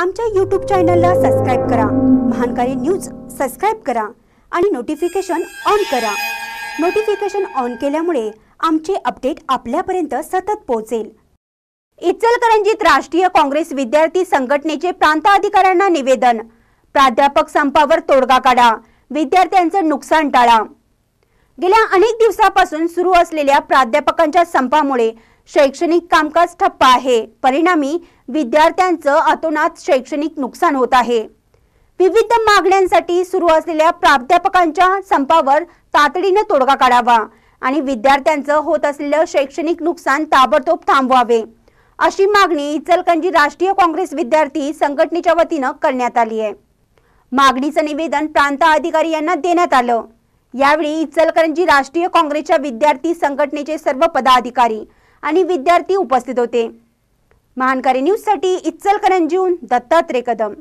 आमच्या यूट्यूब चॅनलला सबस्क्राईब करा महानकारी न्यूज सबस्क्राईब करा आणि नोटिफिकेशन ऑन करा नोटिफिकेशन ऑन केल्यामुळे आमचे अपडेट आपल्यापर्यंत सतत पोहोचेल इचलकरंजीत राष्ट्रीय काँग्रेस विद्यार्थी संघटनेचे अधिकाऱ्यांना निवेदन प्राध्यापक संपावर तोडगा काढा विद्यार्थ्यांचं नुकसान टाळा गेल्या अनेक दिवसापासून सुरू असलेल्या प्राध्यापकांच्या संपामुळे शैक्षणिक कामकाज ठप्प आहे परिणामी विद्यार्थ्यांचं अतोनात शैक्षणिक नुकसान होत आहे विविध मागण्यांसाठी सुरू असलेल्या प्राध्यापकांच्या संपावर तातडीनं तोडगा काढावा आणि विद्यार्थ्यांचं होत असलेलं शैक्षणिक नुकसान ताबडतोब थांबवावे अशी मागणी इचलकंजी राष्ट्रीय काँग्रेस विद्यार्थी संघटनेच्या वतीनं करण्यात आली आहे मागणीचं निवेदन प्रांत अधिकारी यांना देण्यात आलं यावेळी इचलकरंजी राष्ट्रीय काँग्रेसच्या विद्यार्थी संघटनेचे सर्व पदाधिकारी आणि विद्यार्थी उपस्थित होते महानकारी न्यूजसाठी इचलकरंजीहून दत्तात्रय कदम